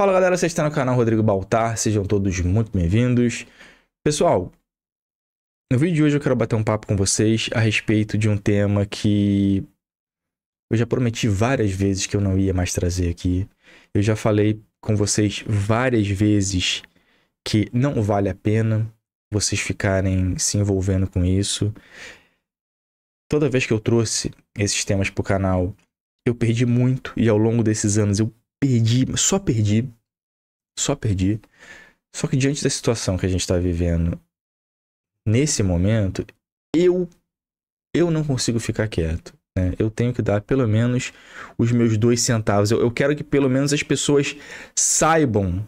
Fala galera, você está no canal Rodrigo Baltar, sejam todos muito bem-vindos. Pessoal, no vídeo de hoje eu quero bater um papo com vocês a respeito de um tema que eu já prometi várias vezes que eu não ia mais trazer aqui. Eu já falei com vocês várias vezes que não vale a pena vocês ficarem se envolvendo com isso. Toda vez que eu trouxe esses temas para o canal, eu perdi muito e ao longo desses anos eu perdi, só perdi, só perdi. Só que diante da situação que a gente está vivendo nesse momento, eu eu não consigo ficar quieto. Né? Eu tenho que dar pelo menos os meus dois centavos. Eu, eu quero que pelo menos as pessoas saibam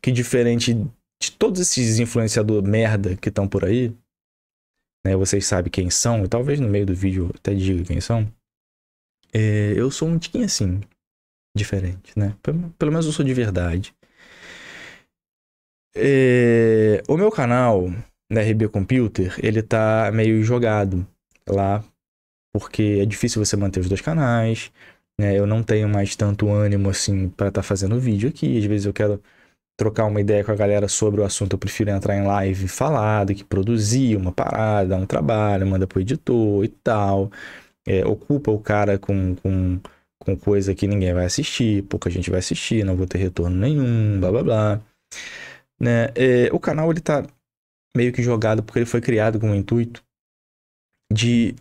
que diferente de todos esses influenciadores merda que estão por aí, né? Vocês sabem quem são e talvez no meio do vídeo eu até diga quem são. É, eu sou um tiquinho assim, diferente, né? Pelo, menos eu sou de verdade. É, o meu canal né? RB Computer, ele tá meio jogado lá, porque é difícil você manter os dois canais, né? Eu não tenho mais tanto ânimo assim para estar tá fazendo vídeo aqui, às vezes eu quero trocar uma ideia com a galera sobre o assunto, eu prefiro entrar em live e falar do que produzir uma parada, dar um trabalho, manda pro editor e tal. É, ocupa o cara com, com com coisa que ninguém vai assistir, pouca gente vai assistir, não vou ter retorno nenhum, blá blá blá. Né? É, o canal ele tá meio que jogado porque ele foi criado com o intuito de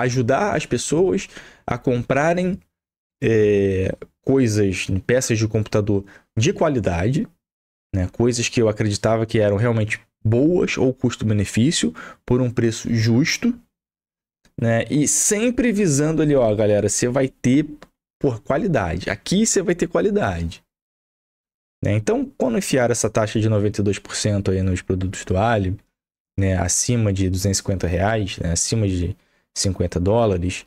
ajudar as pessoas a comprarem é, coisas, peças de computador de qualidade, né? coisas que eu acreditava que eram realmente boas ou custo-benefício por um preço justo, né? E sempre visando ali, ó, galera, você vai ter por qualidade. Aqui você vai ter qualidade. Né? Então, quando enfiar essa taxa de 92% aí nos produtos do alho, né, acima de 250 reais, né, acima de 50 dólares,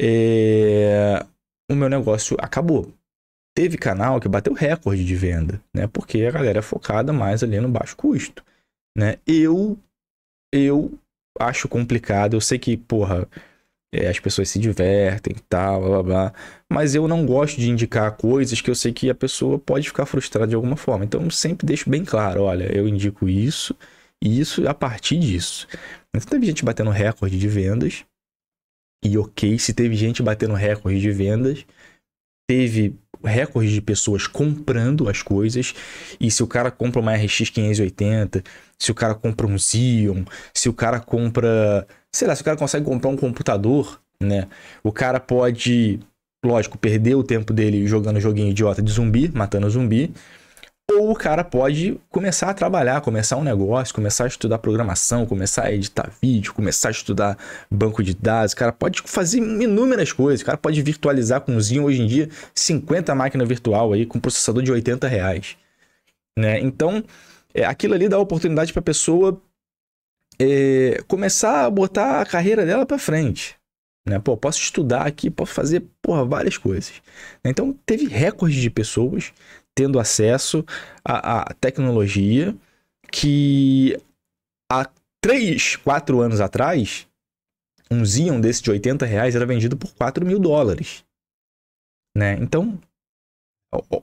é... o meu negócio acabou. Teve canal que bateu recorde de venda, né? Porque a galera é focada mais ali no baixo custo, né? Eu eu acho complicado. Eu sei que, porra, é, as pessoas se divertem e tal, blá, blá blá. Mas eu não gosto de indicar coisas que eu sei que a pessoa pode ficar frustrada de alguma forma. Então eu sempre deixo bem claro: olha, eu indico isso e isso a partir disso. Então teve gente batendo recorde de vendas. E ok, se teve gente batendo recorde de vendas, teve recordes de pessoas comprando as coisas. E se o cara compra uma RX 580, se o cara compra um Xeon, se o cara compra, sei lá, se o cara consegue comprar um computador, né? O cara pode, lógico, perder o tempo dele jogando joguinho idiota de zumbi, matando zumbi, ou o cara pode começar a trabalhar, começar um negócio, começar a estudar programação, começar a editar vídeo, começar a estudar banco de dados. O cara pode fazer inúmeras coisas. O cara pode virtualizar com Zinho hoje em dia 50 máquinas virtual aí com processador de 80 reais. Né? Então, é, aquilo ali dá oportunidade para a pessoa é, começar a botar a carreira dela para frente. Né? Pô, posso estudar aqui, posso fazer porra, várias coisas. Né? Então, teve recorde de pessoas tendo acesso à, à tecnologia que há 3, 4 anos atrás, um Xeon desse de 80 reais era vendido por 4 mil dólares. Né? Então,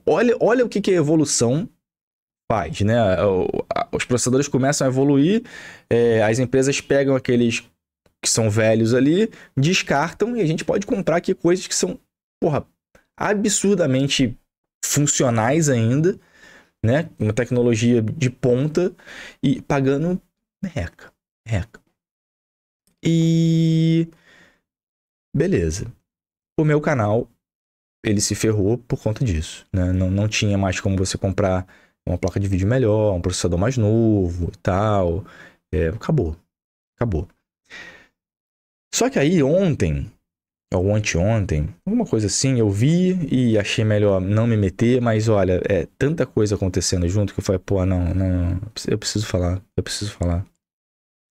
olha, olha o que, que a evolução faz, né? Os processadores começam a evoluir, é, as empresas pegam aqueles que são velhos ali, descartam e a gente pode comprar aqui coisas que são, porra, absurdamente funcionais ainda, né? Uma tecnologia de ponta e pagando reca, reca. E beleza. O meu canal ele se ferrou por conta disso, né? Não, não tinha mais como você comprar uma placa de vídeo melhor, um processador mais novo tal. É, acabou. Acabou. Só que aí ontem ou anteontem, alguma coisa assim, eu vi e achei melhor não me meter, mas olha, é tanta coisa acontecendo junto que eu falei, pô, não, não, eu preciso falar, eu preciso falar.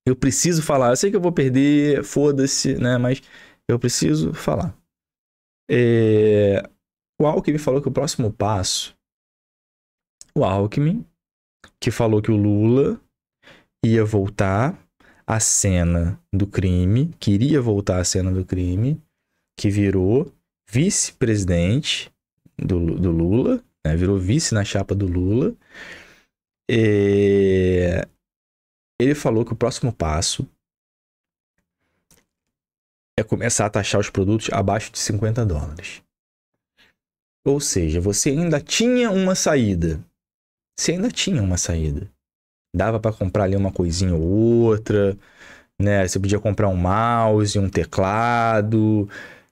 Eu preciso falar, eu sei que eu vou perder, foda-se, né, mas eu preciso falar. É... O Alckmin falou que o próximo passo, o Alckmin, que falou que o Lula ia voltar à cena do crime, queria voltar à cena do crime, que virou vice-presidente do, do Lula, né? virou vice na chapa do Lula. E... Ele falou que o próximo passo é começar a taxar os produtos abaixo de 50 dólares. Ou seja, você ainda tinha uma saída. Você ainda tinha uma saída. Dava para comprar ali uma coisinha ou outra, né? Você podia comprar um mouse, um teclado,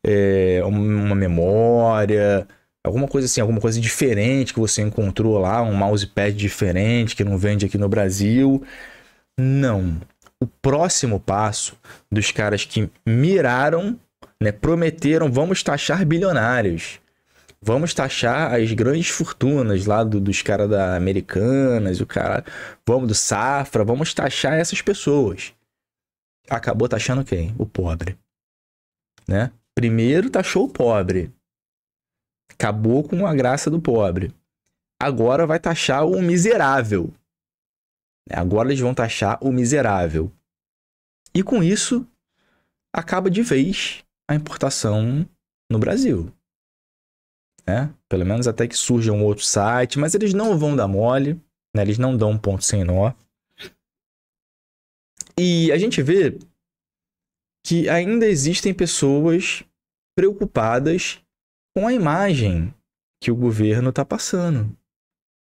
é, uma memória, alguma coisa assim, alguma coisa diferente que você encontrou lá, um mousepad diferente que não vende aqui no Brasil. Não. O próximo passo dos caras que miraram, né, prometeram, vamos taxar bilionários. Vamos taxar as grandes fortunas lá do, dos caras da Americanas, o cara, vamos do Safra, vamos taxar essas pessoas. Acabou taxando quem? O pobre, né? Primeiro taxou tá o pobre. Acabou com a graça do pobre. Agora vai taxar o miserável. Agora eles vão taxar o miserável. E com isso, acaba de vez a importação no Brasil. Né? Pelo menos até que surja um outro site, mas eles não vão dar mole, né? eles não dão um ponto sem nó. E a gente vê que ainda existem pessoas preocupadas com a imagem que o governo está passando.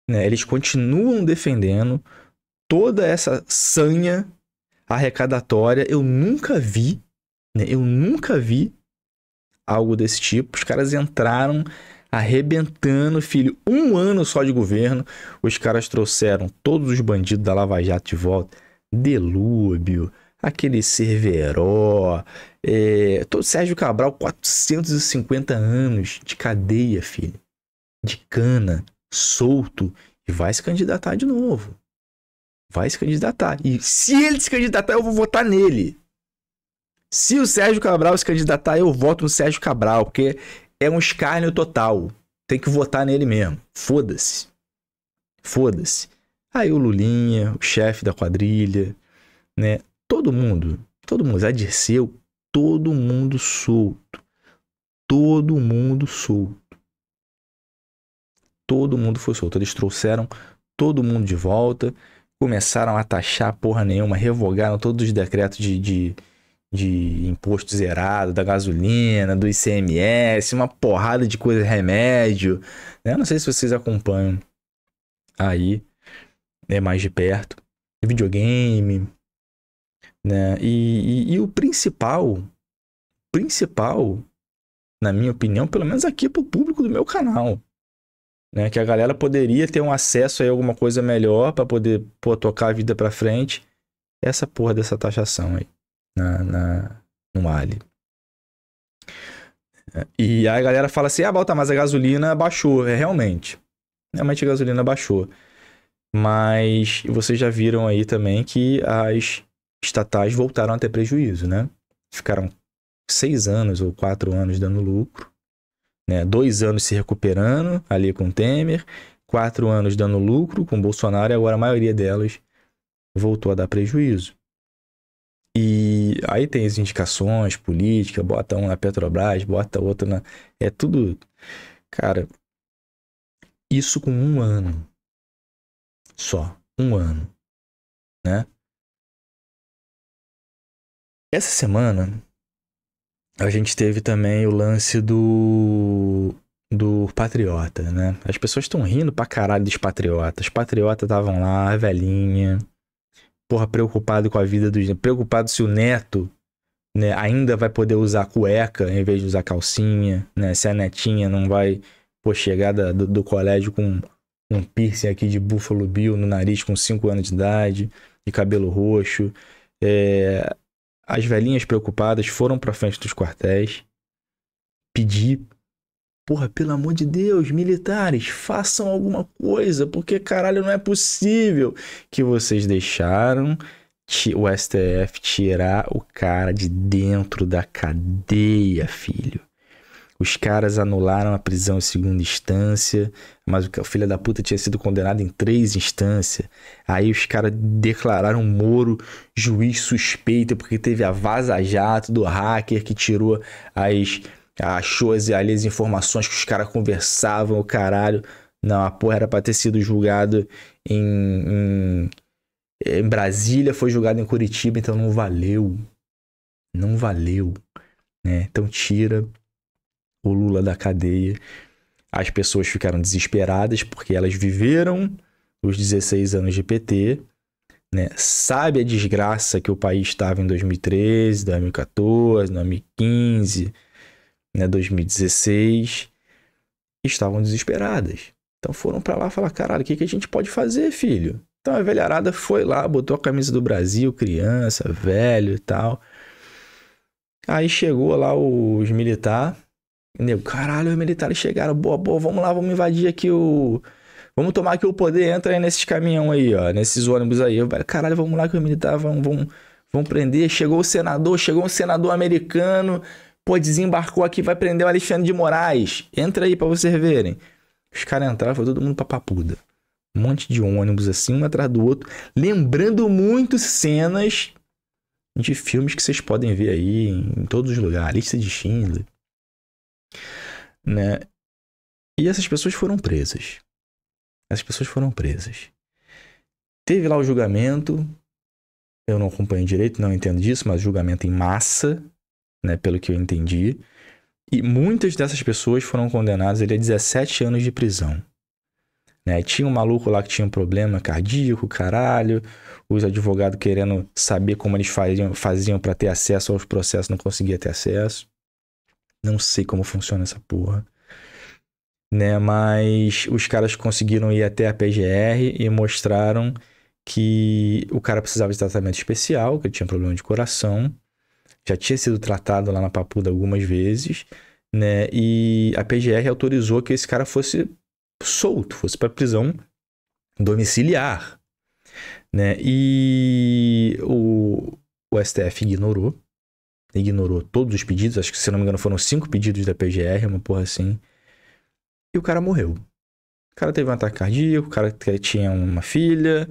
Né? Eles continuam defendendo toda essa sanha arrecadatória. Eu nunca vi, né? eu nunca vi algo desse tipo. Os caras entraram arrebentando, filho. Um ano só de governo, os caras trouxeram todos os bandidos da Lava Jato de volta. Delúbio, aquele Cerveró, é, eh, todo Sérgio Cabral, 450 anos de cadeia, filho, de cana, solto, e vai se candidatar de novo. Vai se candidatar. E se ele se candidatar, eu vou votar nele. Se o Sérgio Cabral se candidatar, eu voto no Sérgio Cabral, porque é um escárnio total. Tem que votar nele mesmo. Foda-se. Foda-se. Aí o Lulinha, o chefe da quadrilha, né? Todo mundo, todo mundo, Zé Dirceu, todo mundo solto. Todo mundo solto. Todo mundo foi solto. Eles trouxeram todo mundo de volta, começaram a taxar porra nenhuma, revogaram todos os decretos de, de, de imposto zerado, da gasolina, do ICMS, uma porrada de coisa, remédio. Né? Não sei se vocês acompanham aí, né, mais de perto. Videogame, né? E, e, e o principal, principal, na minha opinião, pelo menos aqui para o público do meu canal, né? Que a galera poderia ter um acesso a alguma coisa melhor para poder pô, tocar a vida para frente. Essa porra dessa taxação aí na, na no Ali. E aí a galera fala assim: "Ah, Balta, mas a gasolina baixou". É realmente. Realmente a gasolina baixou. Mas vocês já viram aí também que as estatais voltaram a ter prejuízo, né? Ficaram seis anos ou quatro anos dando lucro, né? Dois anos se recuperando ali com Temer, quatro anos dando lucro com Bolsonaro e agora a maioria delas voltou a dar prejuízo. E aí tem as indicações políticas, bota um na Petrobras, bota outro na. É tudo. Cara, isso com um ano. Só. Um ano. Né? Essa semana a gente teve também o lance do do Patriota, né? As pessoas estão rindo pra caralho dos patriotas. Os patriotas estavam lá, velhinha, porra, preocupado com a vida dos. Preocupado se o neto né, ainda vai poder usar cueca em vez de usar calcinha, né? Se a netinha não vai, pô, chegar da, do, do, colégio com um piercing aqui de Buffalo Bill no nariz com 5 anos de idade, de cabelo roxo. É, as velhinhas preocupadas foram para frente dos quartéis pedir Porra, pelo amor de Deus, militares, façam alguma coisa, porque caralho, não é possível que vocês deixaram o STF tirar o cara de dentro da cadeia, filho. Os caras anularam a prisão em segunda instância, mas o filho da puta tinha sido condenado em três instâncias. Aí os caras declararam Moro juiz suspeito porque teve a vaza-jato do hacker que tirou as achou as, ali as informações que os caras conversavam, o caralho. Não, a porra era pra ter sido julgado em, em, em Brasília, foi julgado em Curitiba, então não valeu. Não valeu. Né? Então tira o Lula da cadeia, as pessoas ficaram desesperadas porque elas viveram os 16 anos de PT, né? sabe a desgraça que o país estava em 2013, 2014, 2015, né? 2016, estavam desesperadas. Então foram para lá falar, caralho, o que, que a gente pode fazer, filho? Então a velharada foi lá, botou a camisa do Brasil, criança, velho e tal. Aí chegou lá os militares Entendeu? Caralho, os militares chegaram. Boa, boa, vamos lá, vamos invadir aqui o. Vamos tomar aqui o poder, entra aí nesses caminhão aí, ó, nesses ônibus aí. Eu, caralho, vamos lá que os militares vão, vão, vão prender. Chegou o senador, chegou um senador americano, pô, desembarcou aqui, vai prender o Alexandre de Moraes. Entra aí para vocês verem. Os caras entraram, foi todo mundo pra papuda. Um monte de ônibus assim, um atrás do outro, lembrando muito cenas de filmes que vocês podem ver aí em todos os lugares. A lista de Schindler. Né? E essas pessoas foram presas. Essas pessoas foram presas. Teve lá o julgamento. Eu não acompanho direito, não entendo disso, mas julgamento em massa, né, pelo que eu entendi. E muitas dessas pessoas foram condenadas a 17 anos de prisão. Né? Tinha um maluco lá que tinha um problema cardíaco, caralho. Os advogados querendo saber como eles faziam, faziam para ter acesso aos processos, não conseguia ter acesso. Não sei como funciona essa porra. Né? Mas os caras conseguiram ir até a PGR e mostraram que o cara precisava de tratamento especial, que ele tinha problema de coração, já tinha sido tratado lá na Papuda algumas vezes, né? E a PGR autorizou que esse cara fosse solto, fosse para prisão domiciliar, né? E o, o STF ignorou ignorou todos os pedidos, acho que se não me engano foram cinco pedidos da PGR, uma porra assim. E o cara morreu. O cara teve um ataque cardíaco, o cara tinha uma filha,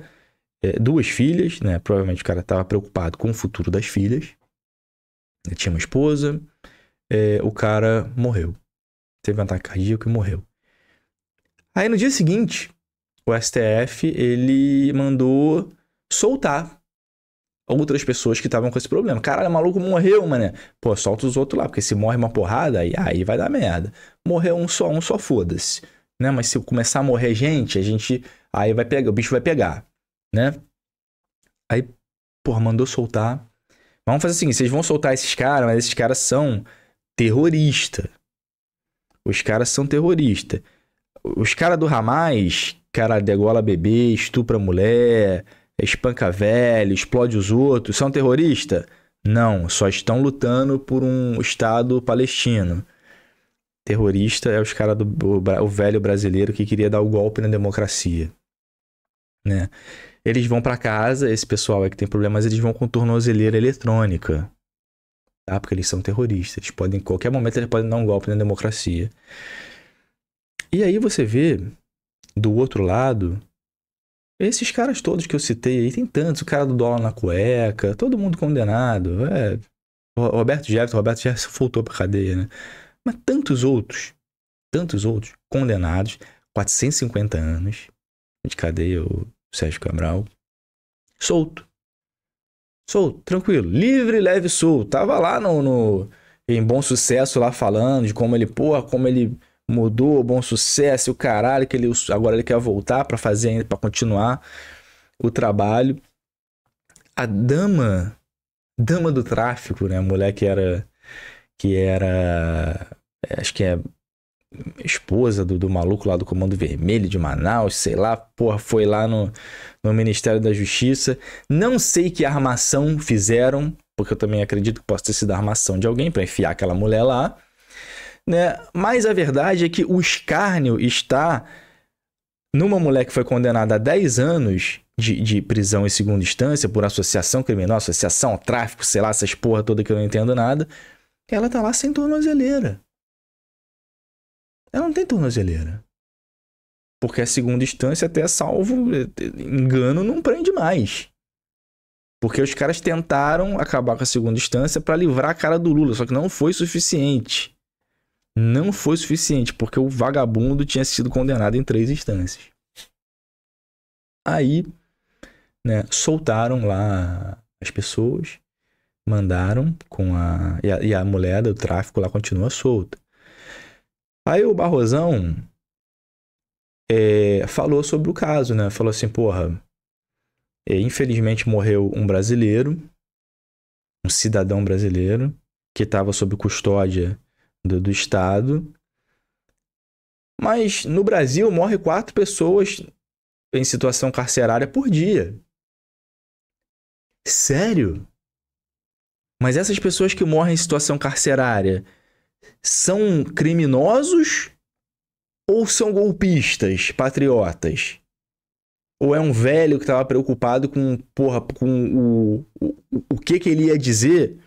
é, duas filhas, né? Provavelmente o cara estava preocupado com o futuro das filhas. Ele tinha uma esposa. É, o cara morreu. Teve um ataque cardíaco e morreu. Aí no dia seguinte, o STF ele mandou soltar outras pessoas que estavam com esse problema. Caralho, o maluco morreu, mané. Pô, solta os outros lá, porque se morre uma porrada, aí, aí vai dar merda. Morreu um só, um só, foda-se. Né? Mas se começar a morrer gente, a gente. Aí vai pegar, o bicho vai pegar, né? Aí, porra, mandou soltar. Vamos fazer o assim, seguinte: vocês vão soltar esses caras, mas esses caras são terrorista. Os caras são terrorista. Os caras do Ramais, cara, degola bebê, estupra mulher, espanca velho, explode os outros, são é terroristas? Não, só estão lutando por um Estado palestino. Terrorista é os caras do o velho brasileiro que queria dar o golpe na democracia. Né? Eles vão para casa, esse pessoal é que tem problemas, eles vão com tornozeleira eletrônica. Tá? Porque eles são terroristas. Eles podem, em qualquer momento, eles podem dar um golpe na democracia. E aí você vê, do outro lado, esses caras todos que eu citei aí, tem tantos. O cara do dólar na cueca, todo mundo condenado. É, Roberto Jefferson, Roberto Jefferson voltou pra cadeia, né? Mas tantos outros, tantos outros condenados, 450 anos de cadeia, o Sérgio Cabral, solto. Solto, tranquilo, livre, leve e solto. Tava lá no, no, em bom sucesso lá falando de como ele, porra, como ele mudou, bom sucesso, o caralho, que ele agora ele quer voltar para fazer ainda para continuar o trabalho. A dama, dama do tráfico, né, a mulher que era que era acho que é esposa do, do maluco lá do Comando Vermelho de Manaus, sei lá, porra, foi lá no, no Ministério da Justiça. Não sei que armação fizeram, porque eu também acredito que possa ter sido armação de alguém para enfiar aquela mulher lá né? Mas a verdade é que o escárnio está numa mulher que foi condenada a 10 anos de, de prisão em segunda instância por associação criminal, associação, tráfico, sei lá, essas porra toda que eu não entendo nada. Ela tá lá sem tornozeleira. Ela não tem tornozeleira. Porque a é segunda instância, até salvo engano, não prende mais. Porque os caras tentaram acabar com a segunda instância para livrar a cara do Lula, só que não foi suficiente não foi suficiente, porque o vagabundo tinha sido condenado em três instâncias. Aí, né, soltaram lá as pessoas, mandaram com a e, a. e a mulher do tráfico lá continua solta. Aí o Barrosão é, falou sobre o caso, né? Falou assim, porra, é, infelizmente morreu um brasileiro, um cidadão brasileiro, que estava sob custódia do, do estado. Mas no Brasil morre quatro pessoas em situação carcerária por dia. Sério? Mas essas pessoas que morrem em situação carcerária são criminosos ou são golpistas, patriotas? Ou é um velho que estava preocupado com, porra, com o, o, o que, que ele ia dizer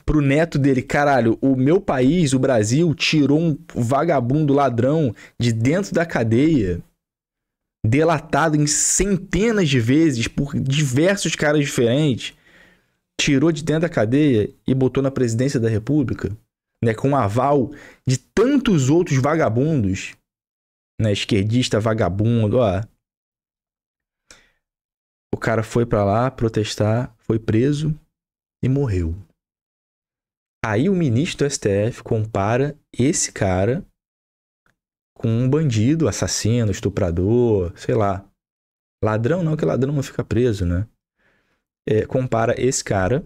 pro neto dele, caralho, o meu país, o Brasil, tirou um vagabundo ladrão de dentro da cadeia, delatado em centenas de vezes por diversos caras diferentes, tirou de dentro da cadeia e botou na presidência da República, né, com um aval de tantos outros vagabundos, né, esquerdista vagabundo, ó. O cara foi para lá protestar, foi preso e morreu. Aí o ministro do STF compara esse cara com um bandido, assassino, estuprador, sei lá. Ladrão não, que ladrão não fica preso, né? É, compara esse cara,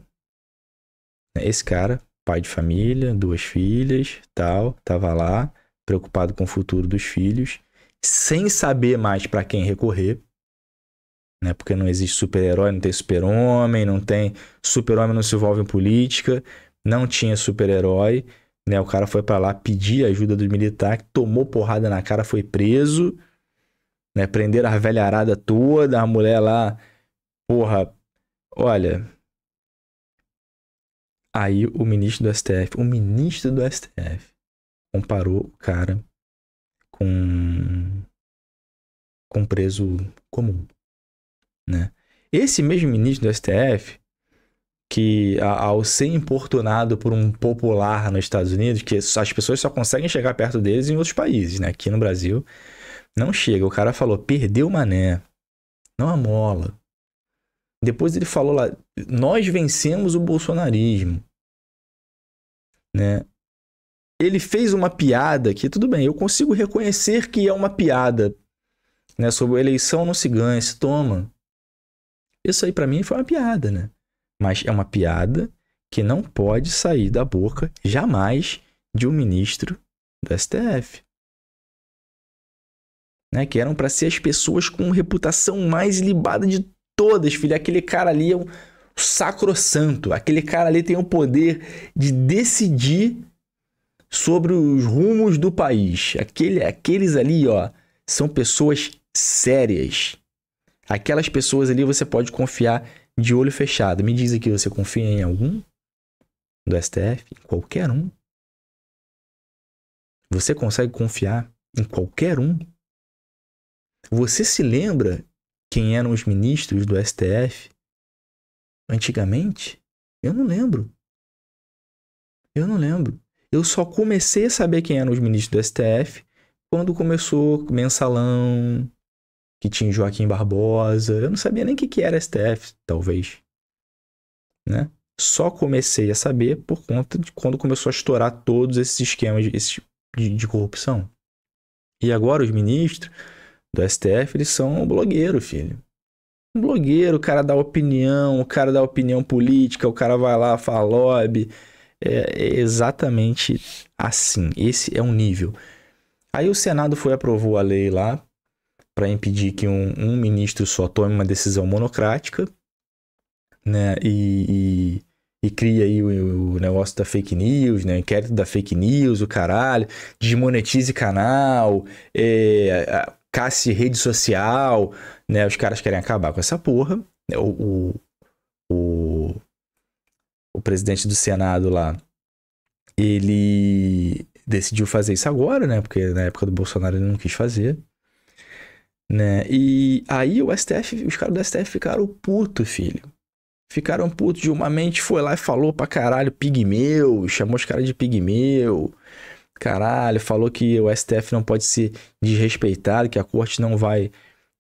né? esse cara, pai de família, duas filhas, tal, tava lá, preocupado com o futuro dos filhos, sem saber mais para quem recorrer, né? Porque não existe super-herói, não tem super-homem, não tem super-homem não se envolve em política, não tinha super-herói, né? O cara foi para lá pedir ajuda do militar, que tomou porrada na cara, foi preso, né? Prenderam a velha arada toda, a mulher lá, porra, olha. Aí o ministro do STF, o ministro do STF comparou o cara com com um preso comum, né? Esse mesmo ministro do STF que ao ser importunado por um popular nos Estados Unidos, que as pessoas só conseguem chegar perto deles em outros países, né? Aqui no Brasil não chega. O cara falou: "Perdeu o mané". Não a mola. Depois ele falou lá: "Nós vencemos o bolsonarismo". Né? Ele fez uma piada que tudo bem, eu consigo reconhecer que é uma piada, né, sobre eleição não se ganha, se toma. Isso aí para mim foi uma piada, né? mas é uma piada que não pode sair da boca jamais de um ministro do STF. Né, que eram para ser as pessoas com reputação mais libada de todas, filho. Aquele cara ali é um sacrossanto. Aquele cara ali tem o poder de decidir sobre os rumos do país. Aquele, aqueles ali, ó, são pessoas sérias. Aquelas pessoas ali você pode confiar de olho fechado. Me diz aqui, você confia em algum do STF? Em qualquer um? Você consegue confiar em qualquer um? Você se lembra quem eram os ministros do STF antigamente? Eu não lembro. Eu não lembro. Eu só comecei a saber quem eram os ministros do STF quando começou mensalão, que tinha Joaquim Barbosa. Eu não sabia nem o que, que era STF, talvez. Né? Só comecei a saber por conta de quando começou a estourar todos esses esquemas de, tipo de, de corrupção. E agora os ministros do STF, eles são blogueiro, filho. Um blogueiro, o cara dá opinião, o cara dá opinião política, o cara vai lá, fala lobby. É, é exatamente assim. Esse é um nível. Aí o Senado foi aprovou a lei lá para impedir que um, um, ministro só tome uma decisão monocrática, né? E, e, e cria aí o, o, negócio da fake news, né? Inquérito da fake news, o caralho, desmonetize canal, é, casse rede social, né? Os caras querem acabar com essa porra. O, o, o, o presidente do Senado lá, ele decidiu fazer isso agora, né? Porque na época do Bolsonaro ele não quis fazer. Né? E aí o STF, os caras do STF ficaram puto, filho. Ficaram putos de uma mente, foi lá e falou pra caralho, pigmeu, chamou os caras de pigmeu. Caralho, falou que o STF não pode ser desrespeitado, que a corte não vai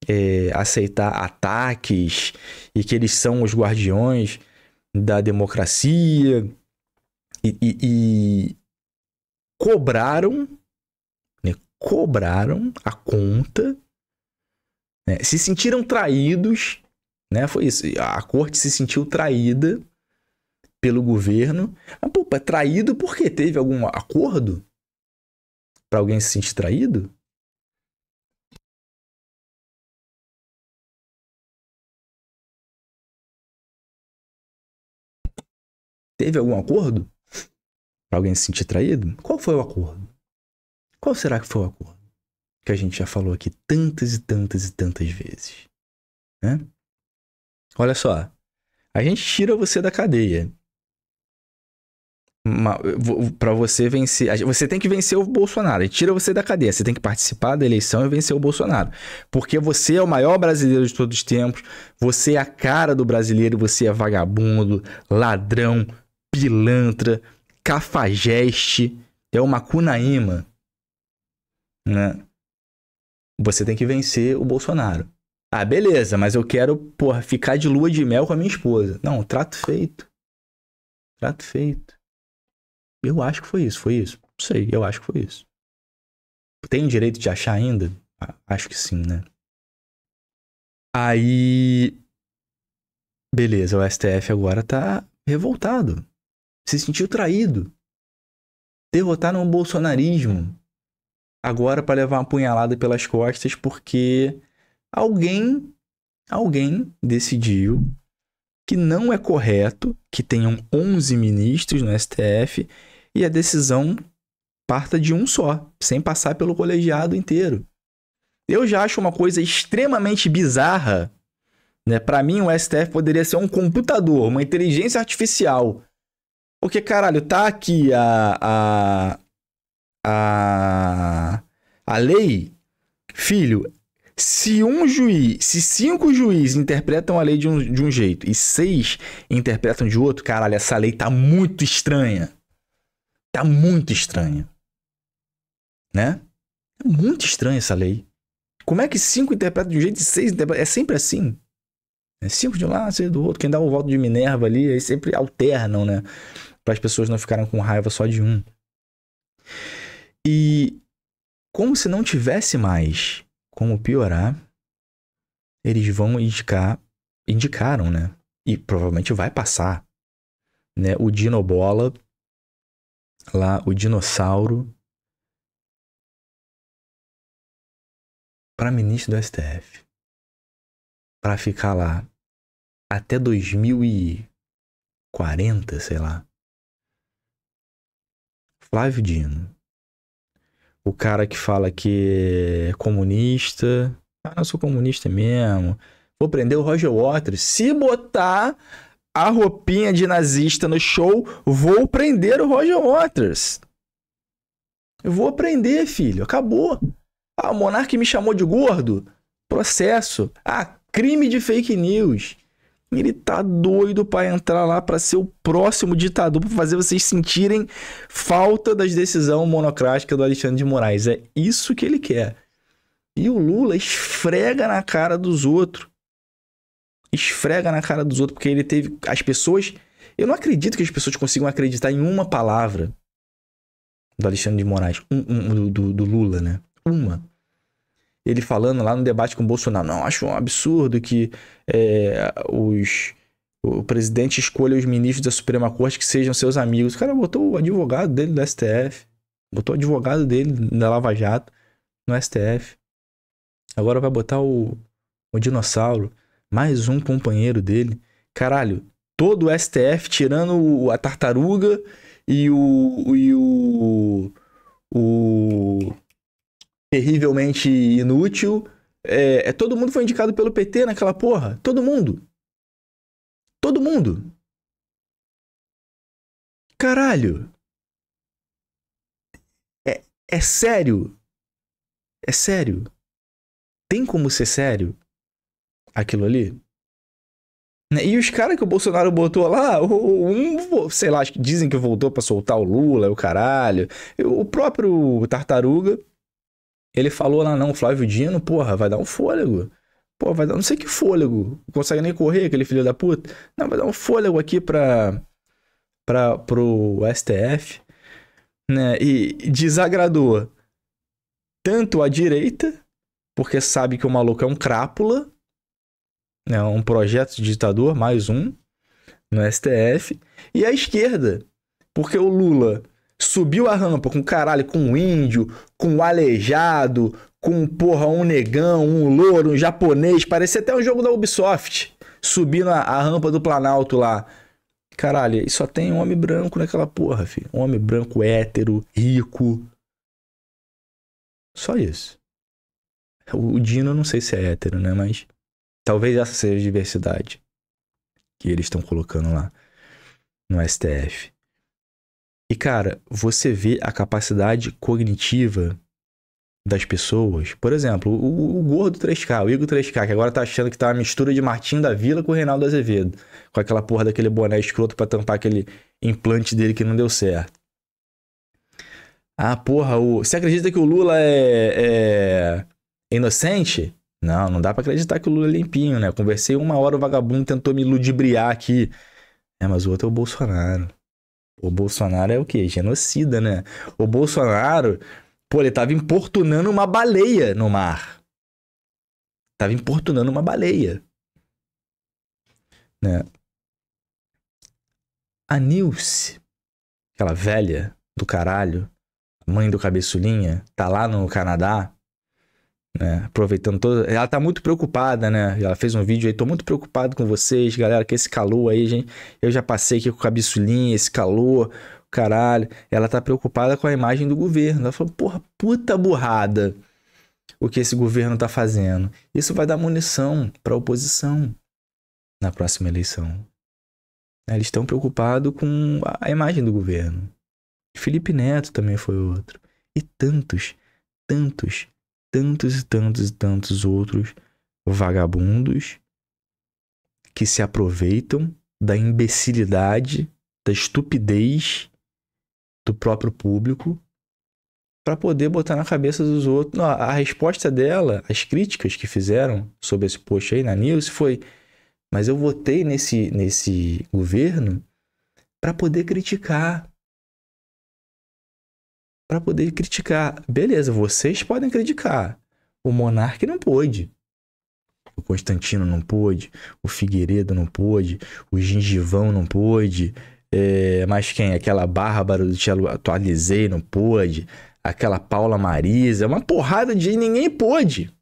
é, aceitar ataques e que eles são os guardiões da democracia. E, e, e cobraram, né? cobraram a conta né? Se sentiram traídos, né? Foi isso. A corte se sentiu traída pelo governo. Mas, pô, é traído porque teve algum acordo? Para alguém se sentir traído? Teve algum acordo? Para alguém se sentir traído? Qual foi o acordo? Qual será que foi o acordo? que a gente já falou aqui tantas e tantas e tantas vezes. Né? Olha só, a gente tira você da cadeia. Para você vencer, você tem que vencer o Bolsonaro. Ele tira você da cadeia. Você tem que participar da eleição e vencer o Bolsonaro. Porque você é o maior brasileiro de todos os tempos. Você é a cara do brasileiro. Você é vagabundo, ladrão, pilantra, cafajeste. É uma cunaíma. Né? Você tem que vencer o Bolsonaro. Ah, beleza, mas eu quero, porra, ficar de lua de mel com a minha esposa. Não, trato feito. Trato feito. Eu acho que foi isso, foi isso. Não sei, eu acho que foi isso. Tem direito de achar ainda? Ah, acho que sim, né? Aí. Beleza, o STF agora tá revoltado. Se sentiu traído. Derrotaram o bolsonarismo agora para levar uma punhalada pelas costas porque alguém alguém decidiu que não é correto que tenham 11 ministros no STF e a decisão parta de um só, sem passar pelo colegiado inteiro. Eu já acho uma coisa extremamente bizarra, né? Para mim o STF poderia ser um computador, uma inteligência artificial. Porque caralho, tá aqui a, a a, a lei, filho, se um juiz, se cinco juízes interpretam a lei de um, de um jeito e seis interpretam de outro, caralho, essa lei tá muito estranha. Tá muito estranha. Né? É muito estranha essa lei. Como é que cinco interpretam de um jeito e seis interpretam? É sempre assim. É cinco de um lado, seis do outro. Quem dá o voto de Minerva ali, aí sempre alternam, né? Para as pessoas não ficarem com raiva só de um. E como se não tivesse mais como piorar, eles vão indicar, indicaram, né? E provavelmente vai passar, né? O Dinobola, lá o dinossauro, para ministro do STF, para ficar lá até 2040, sei lá. Flávio Dino o cara que fala que é comunista. Ah, não sou comunista mesmo. Vou prender o Roger Waters. Se botar a roupinha de nazista no show, vou prender o Roger Waters. Eu vou prender, filho. Acabou. Ah, o Monarque me chamou de gordo. Processo. Ah, crime de fake news. Ele tá doido para entrar lá para ser o próximo ditador, para fazer vocês sentirem falta das decisões monocráticas do Alexandre de Moraes. É isso que ele quer. E o Lula esfrega na cara dos outros. Esfrega na cara dos outros, porque ele teve. As pessoas. Eu não acredito que as pessoas consigam acreditar em uma palavra do Alexandre de Moraes, um, um, do, do Lula, né? Uma ele falando lá no debate com o Bolsonaro. Não, acho um absurdo que é, os, o presidente escolha os ministros da Suprema Corte que sejam seus amigos. O cara botou o advogado dele do STF, botou o advogado dele da Lava Jato no STF. Agora vai botar o, o dinossauro, mais um companheiro dele. Caralho, todo o STF, tirando a tartaruga e o. E o, o terrivelmente inútil. É, é, todo mundo foi indicado pelo PT naquela porra. Todo mundo. Todo mundo. Caralho. É, é sério. É sério. Tem como ser sério aquilo ali? Né, e os caras que o Bolsonaro botou lá, um, sei lá, que dizem que voltou para soltar o Lula, o caralho. O próprio Tartaruga ele falou lá, não, Flávio Dino, porra, vai dar um fôlego. Pô, vai dar não sei que fôlego. consegue nem correr, aquele filho da puta. Não, vai dar um fôlego aqui pra, pra, pro STF. Né? E desagradou tanto a direita, porque sabe que o maluco é um crápula, né? um projeto de ditador, mais um, no STF, e a esquerda, porque o Lula Subiu a rampa com caralho, com um índio, com um aleijado, com porra, um negão, um louro, um japonês. Parecia até um jogo da Ubisoft. Subindo a, a rampa do Planalto lá. Caralho, e só tem um homem branco naquela porra, filho. Um homem branco hétero, rico. Só isso. O Dino, não sei se é hétero, né? Mas talvez essa seja a diversidade que eles estão colocando lá no STF. E cara, você vê a capacidade cognitiva das pessoas. Por exemplo, o, o gordo 3K, o Igor 3K, que agora tá achando que tá uma mistura de Martim da Vila com o Reinaldo Azevedo. Com aquela porra daquele boné escroto pra tampar aquele implante dele que não deu certo. Ah, porra, o... você acredita que o Lula é, é... inocente? Não, não dá para acreditar que o Lula é limpinho, né? conversei uma hora, o vagabundo tentou me ludibriar aqui. É, mas o outro é o Bolsonaro. O Bolsonaro é o quê? Genocida, né? O Bolsonaro, pô, ele tava importunando uma baleia no mar. Tava importunando uma baleia. Né? A Nilce, aquela velha do caralho, mãe do cabeçulinha, tá lá no Canadá, né? Aproveitando toda. Ela tá muito preocupada, né? Ela fez um vídeo aí, tô muito preocupado com vocês, galera, que esse calor aí, gente. Eu já passei aqui com cabeçulinha, esse calor, caralho. Ela tá preocupada com a imagem do governo. Ela falou, porra, puta burrada o que esse governo tá fazendo. Isso vai dar munição pra oposição na próxima eleição. Eles estão preocupados com a imagem do governo. Felipe Neto também foi outro. E tantos, tantos tantos e tantos e tantos outros vagabundos que se aproveitam da imbecilidade, da estupidez do próprio público para poder botar na cabeça dos outros. a resposta dela, as críticas que fizeram sobre esse post aí na news foi: mas eu votei nesse, nesse governo para poder criticar, para poder criticar. Beleza, vocês podem criticar. O monarca não pôde. O Constantino não pôde, o Figueiredo não pôde, o Gingivão não pôde, é, mas quem? Aquela Bárbara do Tchelo Atualizei não pôde, aquela Paula Marisa, uma porrada de ninguém pôde.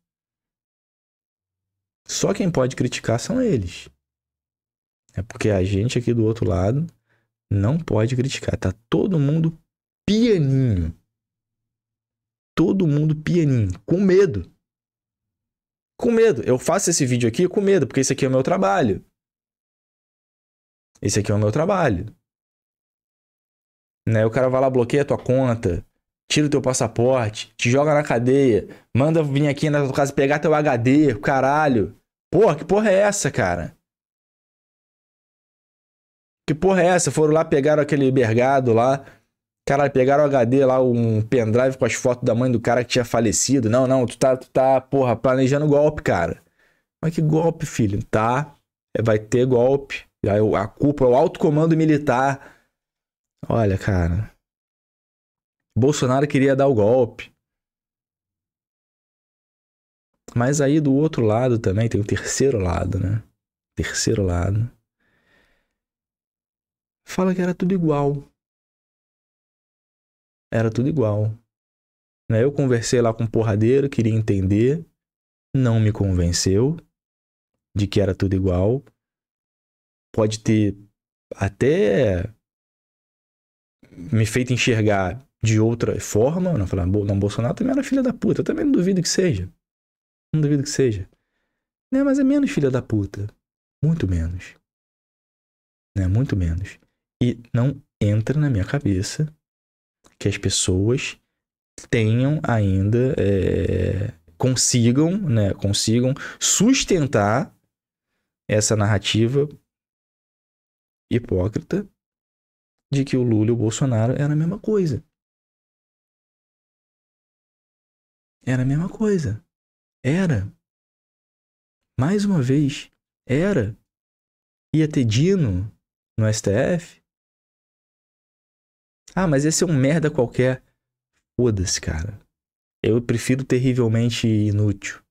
Só quem pode criticar são eles. É porque a gente aqui do outro lado não pode criticar. Tá todo mundo pianinho. Todo mundo pianinho, com medo. Com medo. Eu faço esse vídeo aqui com medo, porque esse aqui é o meu trabalho. Esse aqui é o meu trabalho. Né? O cara vai lá, bloqueia a tua conta, tira o teu passaporte, te joga na cadeia, manda vir aqui na tua casa pegar teu HD, caralho. Porra, que porra é essa, cara? Que porra é essa? Foram lá, pegaram aquele bergado lá, Cara, pegaram o HD lá, um pendrive com as fotos da mãe do cara que tinha falecido. Não, não, tu tá, tu tá, porra, planejando golpe, cara. Mas que golpe, filho? Tá, é, vai ter golpe. É a culpa é o alto comando militar. Olha, cara. Bolsonaro queria dar o golpe. Mas aí do outro lado também tem o terceiro lado, né? Terceiro lado. Fala que era tudo igual era tudo igual. Né? Eu conversei lá com o um porradeiro, queria entender, não me convenceu de que era tudo igual. Pode ter até me feito enxergar de outra forma. Não né? falar, não, Bolsonaro também era filha da puta. Eu também não duvido que seja. Não duvido que seja. Né? Mas é menos filha da puta. Muito menos. Né? Muito menos. E não entra na minha cabeça que as pessoas tenham ainda é, consigam, né, consigam sustentar essa narrativa hipócrita de que o Lula e o Bolsonaro eram a mesma coisa. Era a mesma coisa. Era. Mais uma vez, era. Ia ter Dino no STF, ah, mas esse é um merda qualquer. Foda-se, cara. Eu prefiro terrivelmente inútil.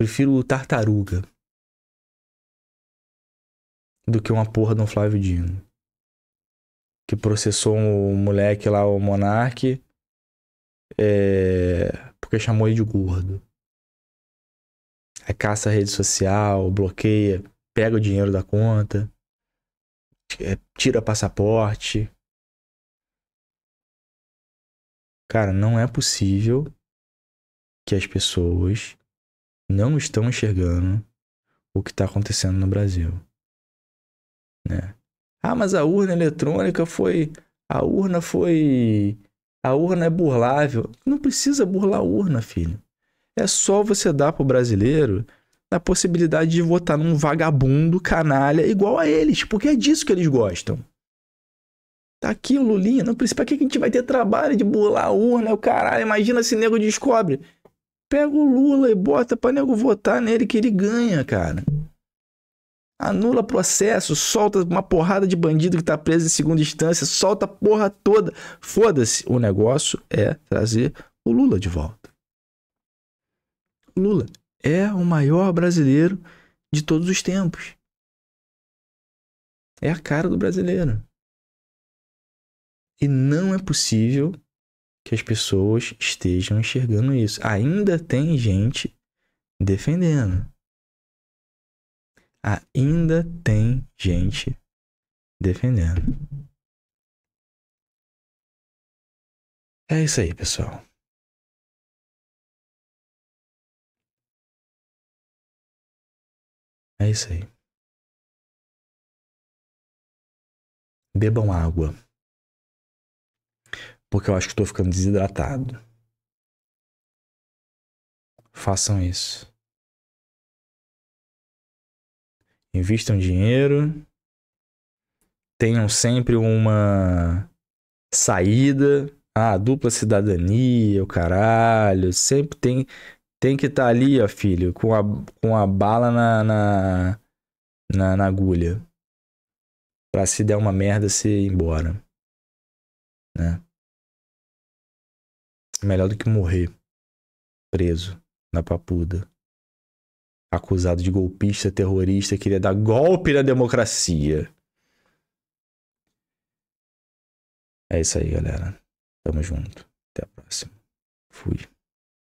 Prefiro tartaruga. Do que uma porra de um Flávio Dino. Que processou um moleque lá, o Monarque. É... Porque chamou ele de gordo. caça a rede social, bloqueia, pega o dinheiro da conta, é, tira passaporte. Cara, não é possível que as pessoas não estão enxergando o que está acontecendo no Brasil. Né? Ah, mas a urna eletrônica foi. A urna foi. A urna é burlável. Não precisa burlar a urna, filho. É só você dar pro brasileiro a possibilidade de votar num vagabundo canalha igual a eles, porque é disso que eles gostam. Tá aqui o Lulinha. Não precisa. Pra que a gente vai ter trabalho de burlar a urna? Né? O caralho, imagina se nego descobre. Pega o Lula e bota pra nego votar nele que ele ganha, cara. Anula processo, solta uma porrada de bandido que tá preso em segunda instância, solta a porra toda. Foda-se. O negócio é trazer o Lula de volta. Lula é o maior brasileiro de todos os tempos. É a cara do brasileiro. E não é possível que as pessoas estejam enxergando isso. Ainda tem gente defendendo. Ainda tem gente defendendo. É isso aí, pessoal. É isso aí. Bebam água porque eu acho que estou ficando desidratado. Façam isso. Invistam dinheiro. Tenham sempre uma saída. Ah, dupla cidadania, o caralho. Sempre tem, tem que estar tá ali, ó, filho, com a, com a bala na, na, na, na agulha. Pra se der uma merda, se ir embora. Né? melhor do que morrer preso na papuda. Acusado de golpista, terrorista, queria dar golpe na democracia. É isso aí, galera. Tamo junto. Até a próxima. Fui.